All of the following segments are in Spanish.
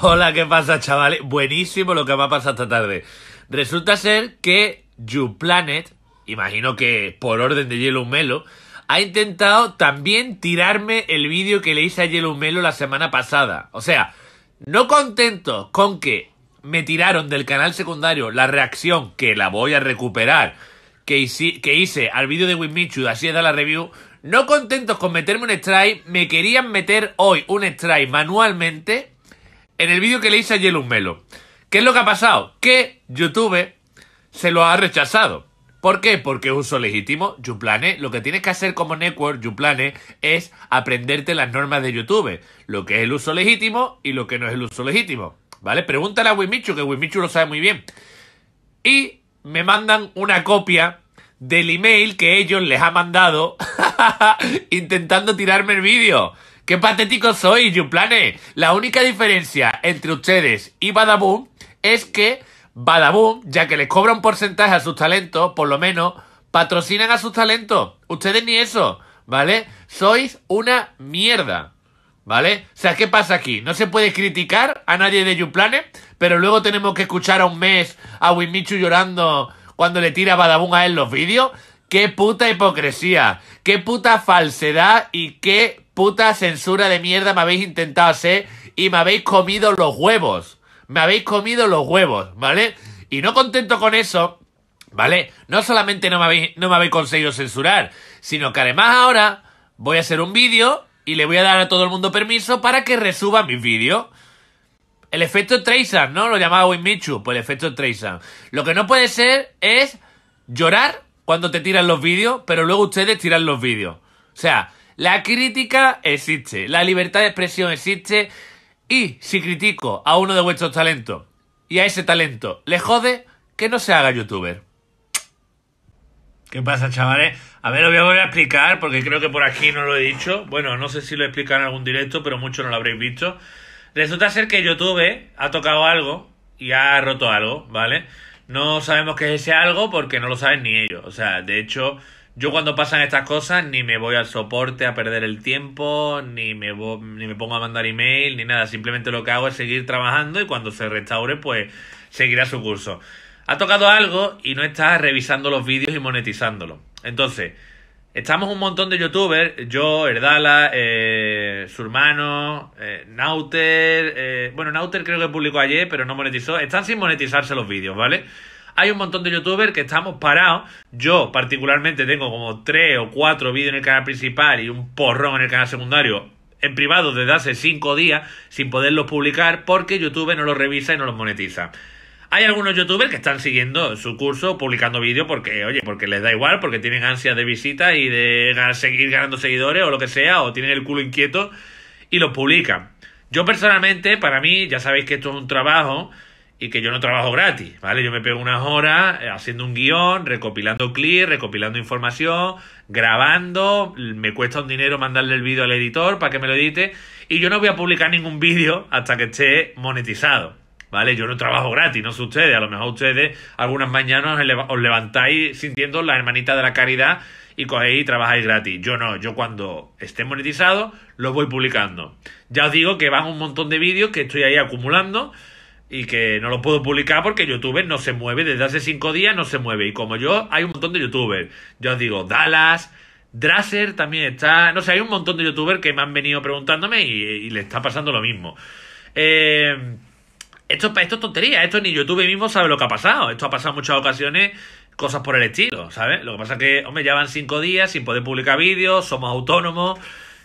Hola, ¿qué pasa, chavales? Buenísimo lo que me ha pasado esta tarde. Resulta ser que YouPlanet, imagino que por orden de Yellow Melo, ha intentado también tirarme el vídeo que le hice a Yellow Melo la semana pasada. O sea, no contento con que me tiraron del canal secundario la reacción, que la voy a recuperar, que hice, que hice al vídeo de Winmichu, así es la review, no contentos con meterme un strike, me querían meter hoy un strike manualmente en el vídeo que le hice a un melo. ¿Qué es lo que ha pasado? Que YouTube se lo ha rechazado. ¿Por qué? Porque es uso legítimo. Yuplane, lo que tienes que hacer como network, Yuplane, es aprenderte las normas de YouTube. Lo que es el uso legítimo y lo que no es el uso legítimo. ¿Vale? Pregúntale a Wimichu, que Wimichu lo sabe muy bien. Y me mandan una copia del email que ellos les ha mandado intentando tirarme el vídeo. ¡Qué patético sois, Yuplane! La única diferencia entre ustedes y Badaboom es que Badaboom, ya que les cobra un porcentaje a sus talentos, por lo menos, patrocinan a sus talentos. Ustedes ni eso, ¿vale? Sois una mierda. ¿Vale? O sea, ¿qué pasa aquí? No se puede criticar a nadie de Yuplane, pero luego tenemos que escuchar a un mes a Wimichu llorando cuando le tira Badaboom a él los vídeos. ¡Qué puta hipocresía! ¡Qué puta falsedad! Y qué puta censura de mierda me habéis intentado hacer y me habéis comido los huevos. Me habéis comido los huevos, ¿vale? Y no contento con eso, ¿vale? No solamente no me habéis, no me habéis conseguido censurar, sino que además ahora voy a hacer un vídeo y le voy a dar a todo el mundo permiso para que resuba mis vídeos. El efecto Tracer, ¿no? Lo llamaba Winmichu, pues el efecto Tracer. Lo que no puede ser es llorar cuando te tiran los vídeos, pero luego ustedes tiran los vídeos. O sea, la crítica existe, la libertad de expresión existe y si critico a uno de vuestros talentos y a ese talento le jode, que no se haga youtuber. ¿Qué pasa, chavales? A ver, lo voy a volver a explicar porque creo que por aquí no lo he dicho. Bueno, no sé si lo he explicado en algún directo, pero muchos no lo habréis visto. Resulta ser que YouTube ha tocado algo y ha roto algo, ¿vale? No sabemos qué es ese algo porque no lo saben ni ellos. O sea, de hecho, yo cuando pasan estas cosas ni me voy al soporte a perder el tiempo, ni me, ni me pongo a mandar email, ni nada. Simplemente lo que hago es seguir trabajando y cuando se restaure pues seguirá su curso. Ha tocado algo y no está revisando los vídeos y monetizándolo. Entonces, estamos un montón de youtubers, yo, Herdala, eh, su hermano, eh, Nauter, eh, bueno, Nauter creo que publicó ayer, pero no monetizó. Están sin monetizarse los vídeos, ¿vale? vale hay un montón de youtubers que estamos parados. Yo particularmente tengo como 3 o 4 vídeos en el canal principal y un porrón en el canal secundario en privado desde hace cinco días sin poderlos publicar porque YouTube no los revisa y no los monetiza. Hay algunos youtubers que están siguiendo su curso, publicando vídeos porque, oye, porque les da igual, porque tienen ansias de visitas y de seguir ganando seguidores o lo que sea, o tienen el culo inquieto y los publican. Yo personalmente, para mí, ya sabéis que esto es un trabajo, y que yo no trabajo gratis, ¿vale? Yo me pego unas horas eh, haciendo un guión, recopilando clips, recopilando información, grabando, me cuesta un dinero mandarle el vídeo al editor para que me lo edite y yo no voy a publicar ningún vídeo hasta que esté monetizado. ¿Vale? Yo no trabajo gratis, no sé ustedes. A lo mejor ustedes algunas mañanas os levantáis sintiendo la hermanita de la caridad y cogéis y trabajáis gratis. Yo no, yo cuando esté monetizado lo voy publicando. Ya os digo que van un montón de vídeos que estoy ahí acumulando y que no lo puedo publicar porque YouTube no se mueve, desde hace cinco días no se mueve. Y como yo, hay un montón de youtubers. Yo os digo, Dallas, Draser también está. No sé, hay un montón de youtubers que me han venido preguntándome y, le está pasando lo mismo. Eh, esto, esto es tontería, esto ni YouTube mismo sabe lo que ha pasado. Esto ha pasado en muchas ocasiones, cosas por el estilo, ¿sabes? Lo que pasa es que, hombre, ya van cinco días sin poder publicar vídeos, somos autónomos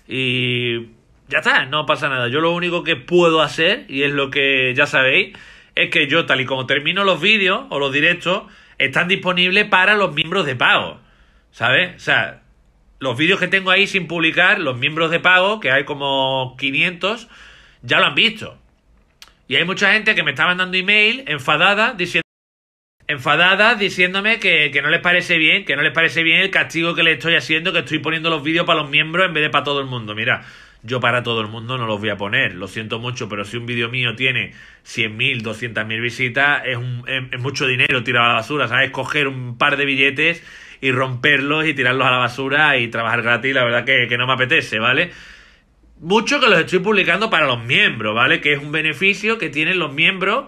y ya está, no pasa nada. Yo lo único que puedo hacer, y es lo que ya sabéis, es que yo, tal y como termino los vídeos o los directos, están disponibles para los miembros de pago. ¿Sabes? O sea, los vídeos que tengo ahí sin publicar, los miembros de pago, que hay como 500, ya lo han visto. Y hay mucha gente que me está mandando email enfadada diciendo enfadada diciéndome que, que, no les parece bien, que no les parece bien el castigo que le estoy haciendo, que estoy poniendo los vídeos para los miembros en vez de para todo el mundo. Mira, yo para todo el mundo no los voy a poner. Lo siento mucho, pero si un vídeo mío tiene 100.000, 200.000 visitas, es, es, mucho dinero tirado a la basura, ¿sabes? Coger un par de billetes y romperlos y tirarlos a la basura y trabajar gratis, la verdad que, que no me apetece, ¿vale? Mucho que los estoy publicando para los miembros, ¿vale? Que es un beneficio que tienen los miembros.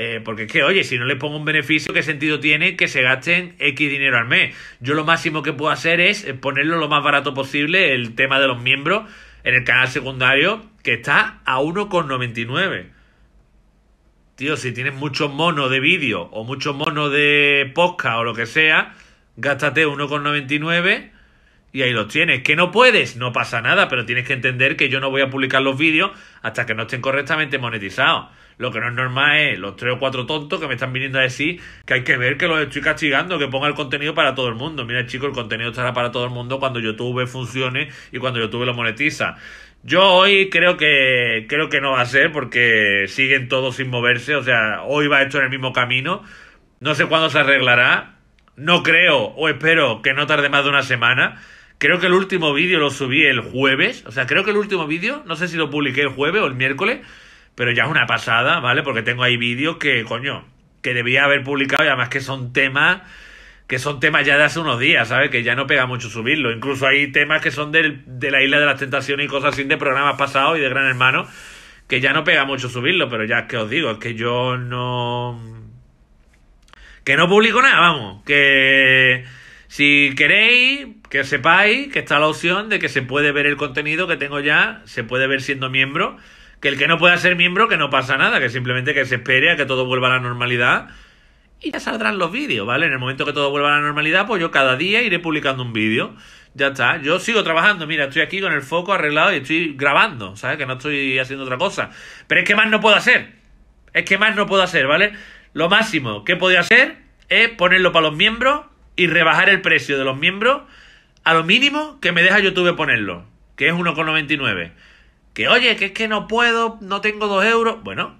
Eh, porque es que, oye, si no les pongo un beneficio, ¿qué sentido tiene que se gasten X dinero al mes? Yo lo máximo que puedo hacer es ponerlo lo más barato posible, el tema de los miembros, en el canal secundario que está a 1,99. Tío, si tienes muchos monos de vídeo o muchos monos de podcast o lo que sea, gástate 1,99 y ahí los tienes. Que no puedes, no pasa nada, pero tienes que entender que yo no voy a publicar los vídeos hasta que no estén correctamente monetizados. Lo que no es normal es los tres o cuatro tontos que me están viniendo a decir que hay que ver que los estoy castigando, que ponga el contenido para todo el mundo. Mira, chicos, el contenido estará para todo el mundo cuando YouTube funcione y cuando YouTube lo monetiza. Yo hoy creo que creo que no va a ser porque siguen todos sin moverse, o sea, hoy va esto en el mismo camino. No sé cuándo se arreglará. No creo o espero que no tarde más de una semana. Creo que el último vídeo lo subí el jueves. O sea, creo que el último vídeo, no sé si lo publiqué el jueves o el miércoles, pero ya es una pasada, ¿vale? Porque tengo ahí vídeos que, coño, que debía haber publicado y además que son temas que son temas ya de hace unos días, ¿sabes? Que ya no pega mucho subirlo. Incluso hay temas que son del, de la Isla de las Tentaciones y cosas así de programas pasados y de Gran Hermano, que ya no pega mucho subirlo, pero ya es que os digo, es que yo no... Que no publico nada, vamos. Que si queréis, que sepáis que está la opción de que se puede ver el contenido que tengo ya, se puede ver siendo miembro. Que el que no pueda ser miembro, que no pasa nada, que simplemente que se espere a que todo vuelva a la normalidad y ya saldrán los vídeos, ¿vale? En el momento que todo vuelva a la normalidad, pues yo cada día iré publicando un vídeo. Ya está. Yo sigo trabajando. Mira, estoy aquí con el foco arreglado y estoy grabando, ¿sabes? Que no estoy haciendo otra cosa. Pero es que más no puedo hacer. Es que más no puedo hacer, ¿vale? Lo máximo que podía hacer es ponerlo para los miembros y rebajar el precio de los miembros a lo mínimo que me deja YouTube ponerlo, que es 1,99. Que oye, que es que no puedo, no tengo 2 euros. Bueno,